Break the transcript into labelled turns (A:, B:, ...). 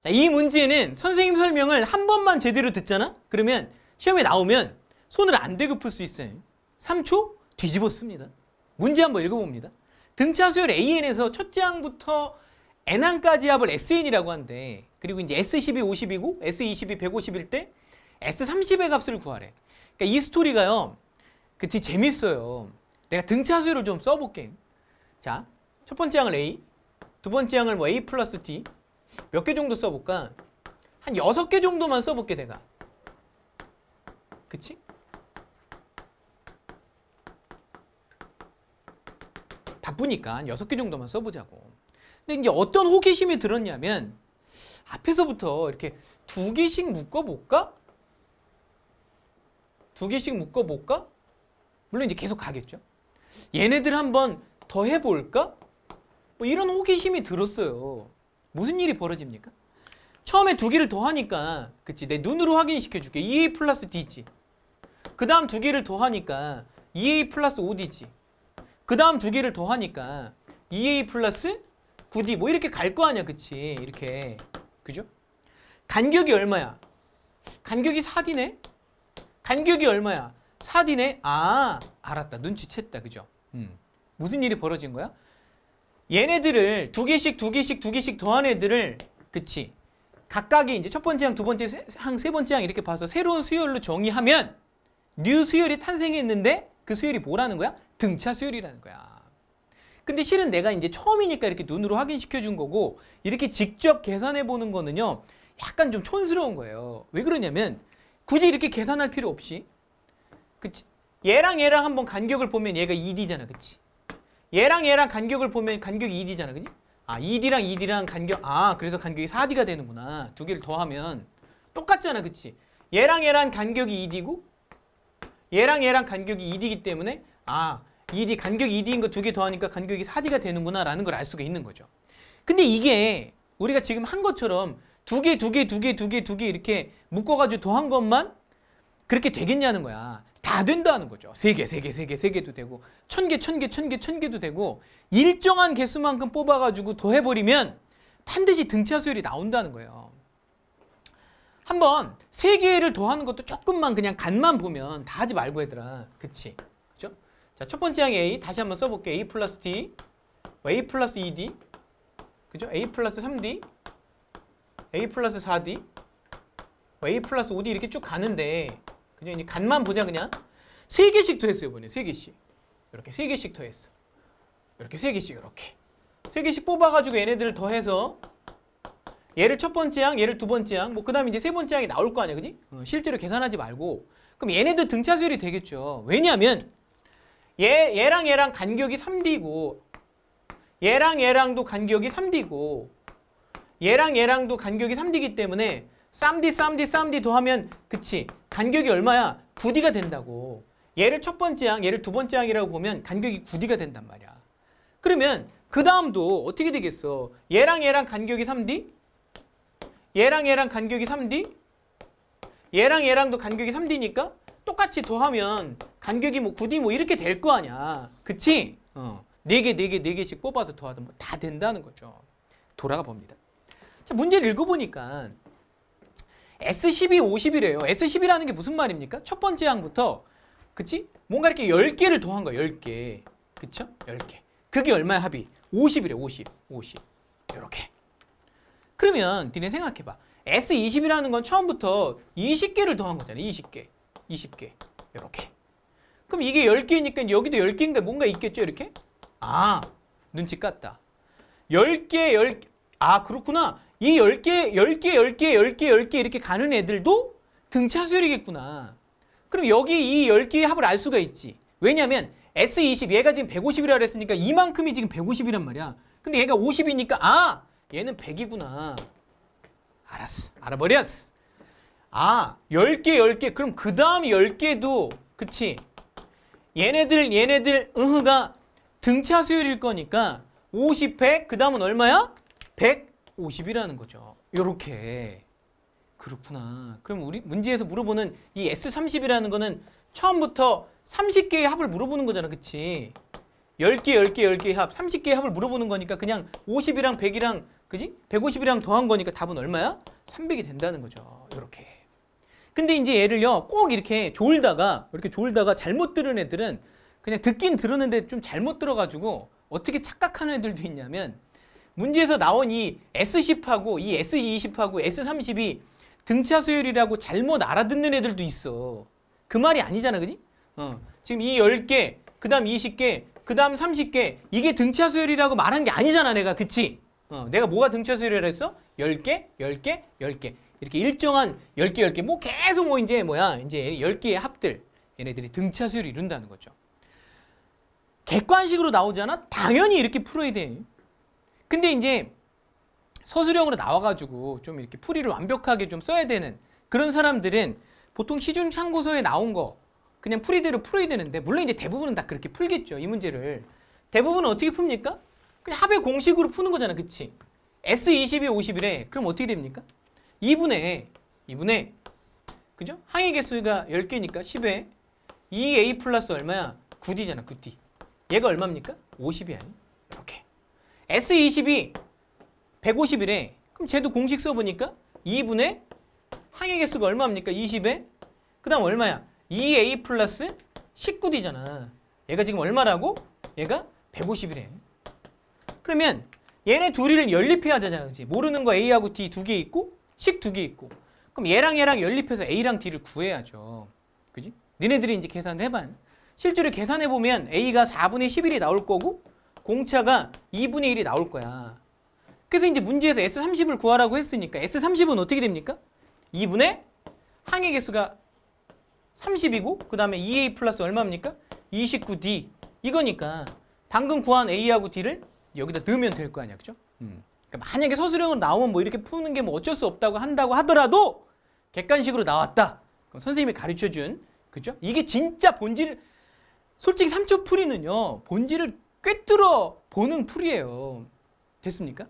A: 자, 이 문제는 선생님 설명을 한 번만 제대로 듣잖아? 그러면 시험에 나오면 손을 안 대고 풀 수 있어요. 3초 뒤집었습니다. 문제 한번 읽어봅니다. 등차 수열 AN에서 첫째 항부터 N항까지 합을 SN이라고 한데 그리고 이제 S10이 50이고 S20이 150일 때 S30의 값을 구하래. 그러니까 이 스토리가요. 그 되게 재밌어요. 내가 등차 수열을 좀 써볼게. 자, 첫 번째 항을 A, 두 번째 항을 뭐 A 플러스 D, 몇개 정도 써볼까? 한 여섯 개 정도만 써볼게 내가. 그치? 바쁘니까 여섯 개 정도만 써보자고. 근데 이제 어떤 호기심이 들었냐면 앞에서부터 이렇게 두 개씩 묶어볼까? 두 개씩 묶어볼까? 물론 이제 계속 가겠죠. 얘네들 한번 더 해볼까? 뭐 이런 호기심이 들었어요. 무슨 일이 벌어집니까? 처음에 두 개를 더하니까 그치 내 눈으로 확인시켜줄게 2a e 플러스 d지 그 다음 두 개를 더하니까 2a e 플러스 5d지 그 다음 두 개를 더하니까 2a e 플러스 9d 뭐 이렇게 갈 거 아니야 그치 이렇게 그죠? 간격이 얼마야? 간격이 4d네? 간격이 얼마야? 4d네? 아 알았다 눈치챘다 그죠? 음. 무슨 일이 벌어진 거야? 얘네들을 두 개씩 두 개씩 두 개씩 더한 애들을 그치 각각의 이제 첫 번째 항, 두 번째 항, 세 번째 항 이렇게 봐서 새로운 수열로 정의하면 뉴 수열이 탄생했는데 그 수열이 뭐라는 거야? 등차 수열이라는 거야. 근데 실은 내가 이제 처음이니까 이렇게 눈으로 확인시켜 준 거고 이렇게 직접 계산해 보는 거는요. 약간 좀 촌스러운 거예요. 왜 그러냐면 굳이 이렇게 계산할 필요 없이 그치? 얘랑 얘랑 한번 간격을 보면 얘가 2D잖아. 그치? 얘랑 얘랑 간격을 보면 간격이 2D잖아, 그지? 아, 2D랑 2D랑 간격, 아, 그래서 간격이 4D가 되는구나. 두 개를 더하면 똑같잖아, 그치? 얘랑 얘랑 간격이 2D고 얘랑 얘랑 간격이 2D이기 때문에 아, 2D, 간격 2D인 거 두 개 더하니까 간격이 4D가 되는구나 라는 걸 알 수가 있는 거죠. 근데 이게 우리가 지금 한 것처럼 두 개, 두 개, 두 개, 두 개, 두 개 이렇게 묶어가지고 더한 것만 그렇게 되겠냐는 거야. 다 된다는 거죠. 세 개, 세 개, 세 개, 세 개도 되고 천 개, 천 개, 천 개, 천 개도 되고 일정한 개수만큼 뽑아가지고 더해버리면 반드시 등차 수열이 나온다는 거예요. 한번 세 개를 더하는 것도 조금만 그냥 간만 보면 다 하지 말고 얘들아. 그치? 그죠? 자, 첫 번째 항 A 다시 한번 써볼게. A 플러스 D, 뭐, A 플러스 2D, 그죠? A 플러스 3D, A 플러스 4D, 뭐, A 플러스 5D 이렇게 쭉 가는데 그냥 이제 간만 보자 그냥. 세 개씩 더했어요이번세 개씩. 이렇게 세 개씩 토했어. 이렇게 세 개씩 이렇게. 세 개씩 뽑아가지고 얘네들을 더해서 얘를 첫 번째 항, 얘를 두 번째 항, 뭐 그다음에 이제 세 번째 항이 나올 거 아니야, 그지? 어, 실제로 계산하지 말고 그럼 얘네들 등차수열이 되겠죠. 왜냐면얘 얘랑 얘랑 간격이 3D고 얘랑 얘랑도 간격이 3D고 얘랑 얘랑도 간격이 3D기 때문에 쌈디 쌈디 쌈디 더하면 그치 간격이 얼마야? 9D가 된다고. 얘를 첫 번째 항, 얘를 두 번째 항이라고 보면 간격이 9D가 된단 말이야. 그러면 그 다음도 어떻게 되겠어? 얘랑 얘랑 간격이 3D? 얘랑 얘랑 간격이 3D? 얘랑 얘랑도 간격이 3D니까 똑같이 더하면 간격이 뭐 9D 뭐 이렇게 될 거 아니야. 그치? 어. 4개, 4개, 4개씩 뽑아서 더하든 뭐다 된다는 거죠. 돌아가 봅니다. 자, 문제를 읽어보니까 S12, 50이래요. s 1 2라는게 무슨 말입니까? 첫 번째 항부터 그치? 뭔가 이렇게 10개를 더한 거야. 10개. 그쵸? 10개. 그게 얼마야 합이? 50이래. 50. 50. 이렇게. 그러면 니네 생각해봐. S20이라는 건 처음부터 20개를 더한 거잖아. 20개. 20개. 이렇게. 그럼 이게 10개니까 여기도 10개인가 뭔가 있겠죠? 이렇게? 아, 눈치 깠다. 10개, 10개. 아, 그렇구나. 이 10개, 10개, 10개, 10개, 10개 이렇게 가는 애들도 등차 수열이겠구나. 그럼 여기 이 10개의 합을 알 수가 있지. 왜냐면 S20 얘가 지금 150이라 그랬으니까 이만큼이 지금 150이란 말이야. 근데 얘가 50이니까 아! 얘는 100이구나. 알았어. 알아버렸어. 아, 10개, 10개. 그럼 그 다음 10개도 그치? 얘네들, 얘네들 으흐가 등차 수열일 거니까 50, 100, 그 다음은 얼마야? 100, 50이라는 거죠. 요렇게. 그렇구나. 그럼 우리 문제에서 물어보는 이 S30이라는 거는 처음부터 30개의 합을 물어보는 거잖아. 그치? 10개, 10개, 10개 의 합, 30개의 합을 물어보는 거니까 그냥 50이랑 100이랑 그지? 150이랑 더한 거니까 답은 얼마야? 300이 된다는 거죠. 이렇게. 근데 이제 얘를요. 꼭 이렇게 졸다가 이렇게 졸다가 잘못 들은 애들은 그냥 듣긴 들었는데 좀 잘못 들어가지고 어떻게 착각하는 애들도 있냐면 문제에서 나온 이 S10하고 이 S20하고 S30이 등차 수율이라고 잘못 알아듣는 애들도 있어. 그 말이 아니잖아, 그지? 어. 지금 이 10개, 그 다음 20개, 그 다음 30개 이게 등차 수율이라고 말한 게 아니잖아, 내가. 그치? 어, 내가 뭐가 등차 수율이라 했어? 10개, 10개, 10개. 이렇게 일정한 10개, 10개. 뭐 계속 뭐 이제 뭐야. 이제 10개의 합들. 얘네들이 등차 수율을 이룬다는 거죠. 객관식으로 나오잖아? 당연히 이렇게 풀어야 돼. 근데 이제 서술형으로 나와가지고 좀 이렇게 풀이를 완벽하게 좀 써야 되는 그런 사람들은 보통 시중 참고서에 나온 거 그냥 풀이대로 풀어야 되는데 물론 이제 대부분은 다 그렇게 풀겠죠 이 문제를 대부분은 어떻게 풉니까? 그냥 합의 공식으로 푸는 거잖아 그치? S22, 0 5 0이래 그럼 어떻게 됩니까? 2분의 2분의 그죠? 항의 개수가 10개니까 10에 2A 플러스 얼마야? 9D잖아 9D 얘가 얼마입니까? 50이 아니 S22 150이래. 그럼 쟤도 공식 써보니까 2분의 항의 개수가 얼마입니까? 20에? 그 다음 얼마야? 2A 플러스 19D잖아. 얘가 지금 얼마라고? 얘가 150이래. 그러면 얘네 둘이를 연립해야 되잖아. 그지 모르는 거 A하고 D 두 개 있고 식 두 개 있고 그럼 얘랑 얘랑 연립해서 A랑 D를 구해야죠. 그지? 니네들이 이제 계산을 해봐. 실제로 계산해보면 A가 4분의 11이 나올 거고 공차가 2분의 1이 나올 거야. 그래서 이제 문제에서 S30을 구하라고 했으니까 S30은 어떻게 됩니까? 2분의 항의 개수가 30이고 그 다음에 2A 플러스 얼마입니까? 29D 이거니까 방금 구한 A하고 D를 여기다 넣으면 될 거 아니야 그죠? 음. 그러니까 만약에 서술형으로 나오면 뭐 이렇게 푸는 게 뭐 어쩔 수 없다고 한다고 하더라도 객관식으로 나왔다 그럼 선생님이 가르쳐준 그죠? 이게 진짜 본질 솔직히 삼초 풀이는요 본질을 꿰뚫어 보는 풀이에요. 됐습니까?